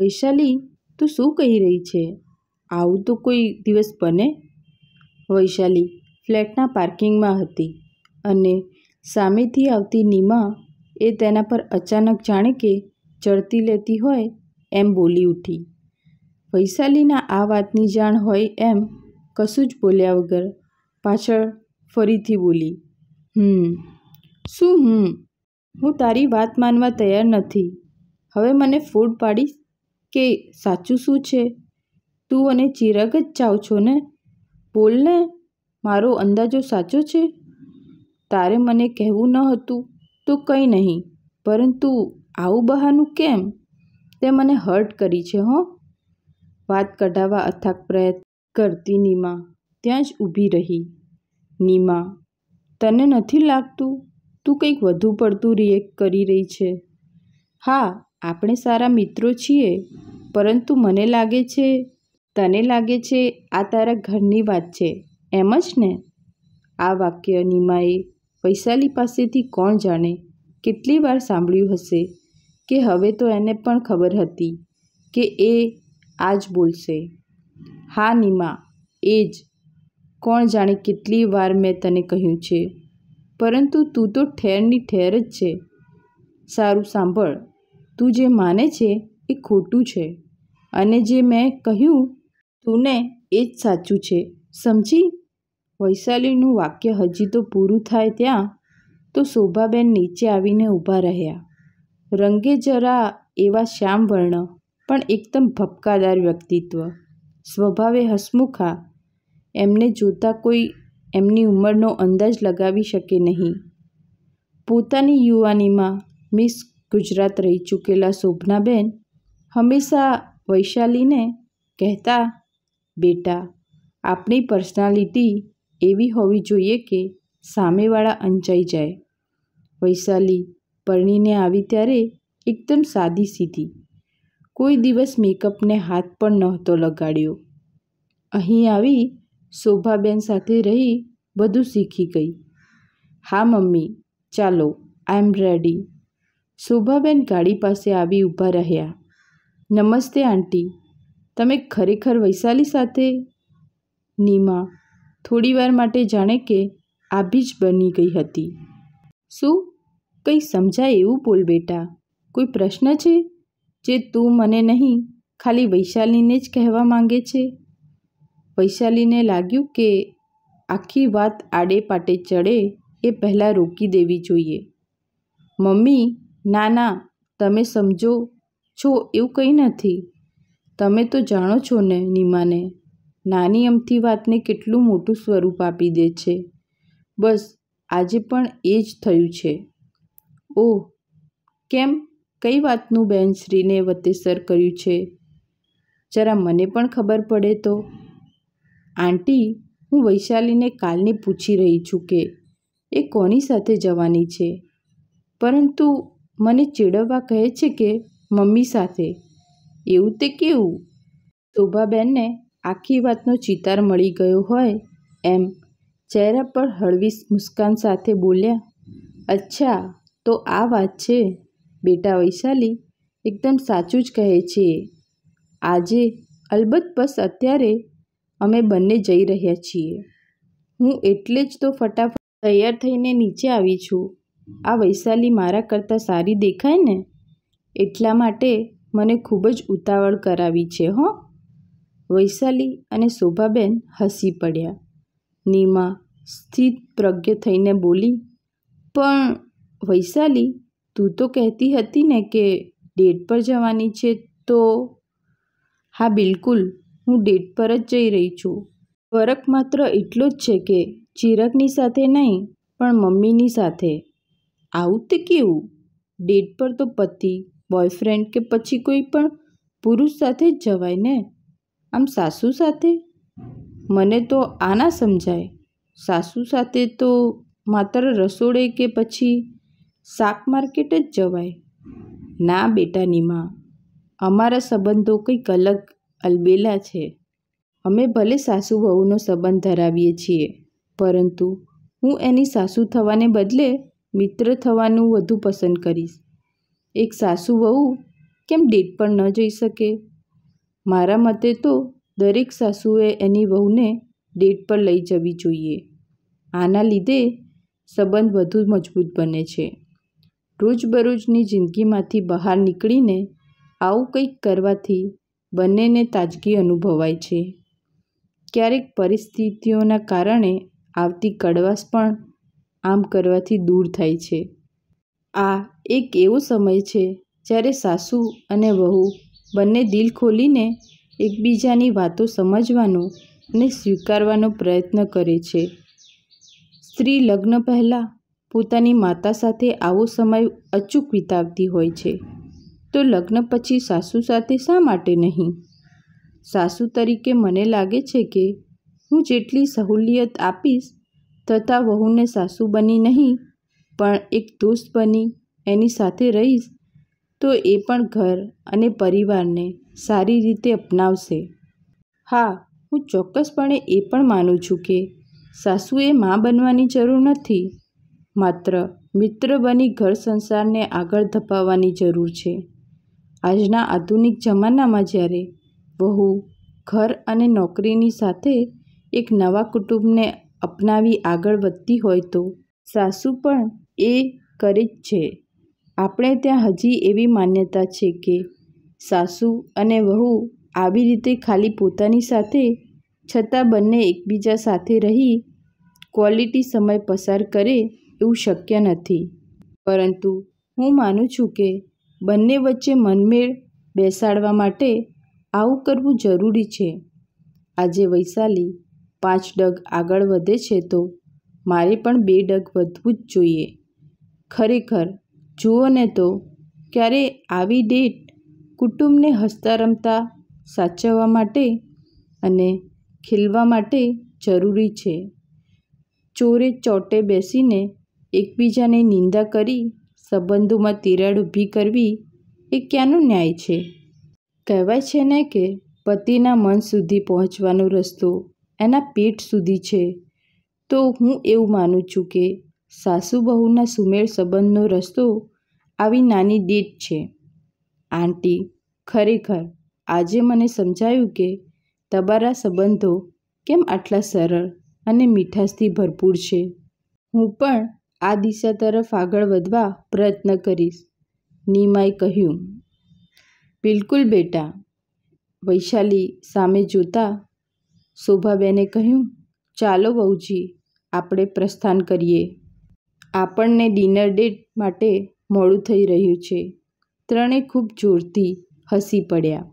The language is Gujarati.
વૈશાલી તું શું કહી રહી છે આવું તો કોઈ દિવસ બને વૈશાલી ફ્લેટના પાર્કિંગમાં હતી અને સામેથી આવતી નીમા એ તેના પર અચાનક જાણે કે ચડતી લેતી હોય એમ બોલી ઉઠી વૈશાલીના આ વાતની જાણ હોય એમ કશું જ બોલ્યા વગર પાછળ ફરીથી બોલી હમ શું હમ હું તારી વાત માનવા તૈયાર નથી હવે મને ફૂડ પાડીશ કે સાચું શું છે તું અને ચિરાગ જ ચાવ છો ને બોલને મારો અંદાજો સાચો છે તારે મને કહેવું ન હતું તો કંઈ નહીં પરંતુ આવું બહાનું કેમ તે મને હર્ટ કરી છે હો વાત કઢાવવા અથાક પ્રયત્ન કરતી નીમા ત્યાં જ ઊભી રહી નીમા તને નથી લાગતું તું કંઈક વધુ પડતું રિએક્ટ કરી રહી છે હા આપણે સારા મિત્રો છીએ પરંતુ મને લાગે છે તને લાગે છે આ તારા ઘરની વાત છે એમ જ ને આ વાક્ય નિમાએ વૈશાલી પાસેથી કોણ જાણે કેટલી વાર સાંભળ્યું હશે કે હવે તો એને પણ ખબર હતી કે એ આ જ બોલશે હા નિમા એ જ કોણ જાણે કેટલી વાર મેં તને કહ્યું છે પરંતુ તું તો ઠેરની ઠેર જ છે સારું સાંભળ તું જે માને છે એ ખોટું છે અને જે મેં કહ્યું તું ને એ જ સાચું છે સમજી વૈશાલીનું વાક્ય હજી તો પૂરું થાય ત્યાં તો શોભાબેન નીચે આવીને ઊભા રહ્યા રંગે જરા એવા શ્યામ વર્ણ પણ એકદમ ભપકાદાર વ્યક્તિત્વ સ્વભાવે હસમુખા એમને જોતા કોઈ એમની ઉંમરનો અંદાજ લગાવી શકે નહીં પોતાની યુવાનીમાં મિસ ગુજરાત રહી ચૂકેલા શોભનાબેન હંમેશા વૈશાલીને કહેતા બેટા આપણી પર્સનાલિટી એવી હોવી જોઈએ કે સામેવાળા અંચાઈ જાય વૈશાલી પરણીને આવી ત્યારે એકદમ સાદી સીધી કોઈ દિવસ મેકઅપને હાથ પણ નહોતો લગાડ્યો અહીં આવી શોભાબેન સાથે રહી બધું શીખી ગઈ હા મમ્મી ચાલો આઈ એમ રેડી શોભાબેન ગાડી પાસે આવી ઊભા રહ્યા નમસ્તે આંટી તમે ખરેખર વૈશાલી સાથે નીમા થોડીવાર માટે જાણે કે આભી જ બની ગઈ હતી શું કંઈ સમજાય એવું બોલ બેટા કોઈ પ્રશ્ન છે જે તું મને નહીં ખાલી વૈશાલીને જ કહેવા માંગે છે વૈશાલીને લાગ્યું કે આખી વાત આડે પાટે ચડે એ પહેલાં રોકી દેવી જોઈએ મમ્મી ના ના તમે સમજો છો એવું કંઈ નથી તમે તો જાણો છો ને નિમાને નાની અમથી વાતને કેટલું મોટું સ્વરૂપ આપી દે છે બસ આજે પણ એ જ થયું છે ઓહ કેમ કઈ વાતનું બેન શ્રીને વતેસર કર્યું છે જરા મને પણ ખબર પડે તો આંટી હું વૈશાલીને કાલને પૂછી રહી છું કે એ કોની સાથે જવાની છે પરંતુ મને ચેડવવા કહે છે કે મમ્મી સાથે એવું તે કેવું શોભાબેનને આખી વાતનો ચિતાર મળી ગયો હોય એમ ચહેરા પર હળવી મુસ્કાન સાથે બોલ્યા અચ્છા તો આ વાત છે બેટા વૈશાલી એકદમ સાચું જ કહે છે આજે અલબત્ત બસ અત્યારે અમે બંને જઈ રહ્યા છીએ હું એટલે જ તો ફટાફટ તૈયાર થઈને નીચે આવી છું આ વૈશાલી મારા કરતાં સારી દેખાય ને એટલા માટે મને ખૂબ જ ઉતાવળ કરાવી છે હો વૈશાલી અને શોભાબેન હસી પડ્યા નીમા સ્થિત પ્રજ્ઞ થઈને બોલી પણ વૈશાલી તું તો કહેતી હતી ને કે ડેટ પર જવાની છે તો હા બિલકુલ હું ડેટ પર જ જઈ રહી છું ફરક માત્ર એટલો જ છે કે ચિરકની સાથે નહીં પણ મમ્મીની સાથે આવું તે કેવું ડેટ પર તો પતિ બોયફ્રેન્ડ કે પછી કોઈ પણ પુરુષ સાથે જ જવાય ને આમ સાસુ સાથે મને તો આના સમજાય સાસુ સાથે તો માત્ર રસોડે કે પછી શાક માર્કેટ જ જવાય ના બેટાની માં અમારા સંબંધો કંઈક અલગ અલબેલા છે અમે ભલે સાસુ બહુનો સંબંધ ધરાવીએ છીએ પરંતુ હું એની સાસુ થવાને બદલે મિત્ર થવાનું વધુ પસંદ કરીશ એક સાસુ વહુ કેમ ડેટ પર ન જઈ શકે મારા મતે તો દરેક સાસુએ એની વહુને ડેટ પર લઈ જવી જોઈએ આના લીધે સંબંધ વધુ મજબૂત બને છે રોજબરોજની જિંદગીમાંથી બહાર નીકળીને આવું કંઈક કરવાથી બંનેને તાજગી અનુભવાય છે ક્યારેક પરિસ્થિતિઓના કારણે આવતી કડવાશ પણ આમ કરવાથી દૂર થાય છે આ એક એવો સમય છે જ્યારે સાસુ અને વહુ બંને દિલ ખોલીને એકબીજાની વાતો સમજવાનો અને સ્વીકારવાનો પ્રયત્ન કરે છે સ્ત્રી લગ્ન પહેલાં પોતાની માતા સાથે આવો સમય અચૂક વિતાવતી હોય છે તો લગ્ન પછી સાસુ સાથે શા માટે નહીં સાસુ તરીકે મને લાગે છે કે હું જેટલી સહુલિયત આપીશ તથા વહુને સાસુ બની નહીં પણ એક દોસ્ત બની એની સાથે રહીશ તો એ પણ ઘર અને પરિવારને સારી રીતે અપનાવશે હા હું ચોક્કસપણે એ પણ માનું છું કે સાસુએ મા બનવાની જરૂર નથી માત્ર મિત્ર બની ઘર સંસારને આગળ ધપાવવાની જરૂર છે આજના આધુનિક જમાનામાં જ્યારે વહુ ઘર અને નોકરીની સાથે એક નવા કુટુંબને અપનાવી આગળ વધતી હોય તો સાસુ પણ એ કરે જ છે આપણે ત્યાં હજી એવી માન્યતા છે કે સાસુ અને વહુ આવી રીતે ખાલી પોતાની સાથે છતાં બંને એકબીજા સાથે રહી ક્વોલિટી સમય પસાર કરે એવું શક્ય નથી પરંતુ હું માનું છું કે બંને વચ્ચે મનમેળ બેસાડવા માટે આવું કરવું જરૂરી છે આજે વૈશાલી પાંચ ડગ આગળ વધે છે તો મારે પણ બે ડગ વધવું જ જોઈએ ખરેખર જુઓ ને તો ક્યારે આવી ડેટ કુટુંબને હસતા રમતા સાચવવા માટે અને ખીલવા માટે જરૂરી છે ચોરે ચોટે બેસીને એકબીજાને નિંદા કરી સંબંધોમાં તિરાડ ઊભી કરવી એ ક્યાંનો ન્યાય છે કહેવાય છે ને કે પતિના મન સુધી પહોંચવાનો રસ્તો એના પેટ સુધી છે તો હું એવું માનું છું કે સાસુ બહુના સુમેળ સંબંધનો રસ્તો આવી નાની ડેટ છે આંટી ખરેખર આજે મને સમજાયું કે તમારા સંબંધો કેમ આટલા સરળ અને મીઠાશથી ભરપૂર છે હું પણ આ દિશા તરફ આગળ વધવા પ્રયત્ન કરીશ નીમાએ કહ્યું બિલકુલ બેટા વૈશાલી સામે જોતા શોભાબેને કહ્યું ચાલો બહુજી આપણે પ્રસ્થાન કરીએ આપણને ડિનર ડેટ માટે મોડું થઈ રહ્યું છે ત્રણે ખૂબ જોરથી હસી પડ્યા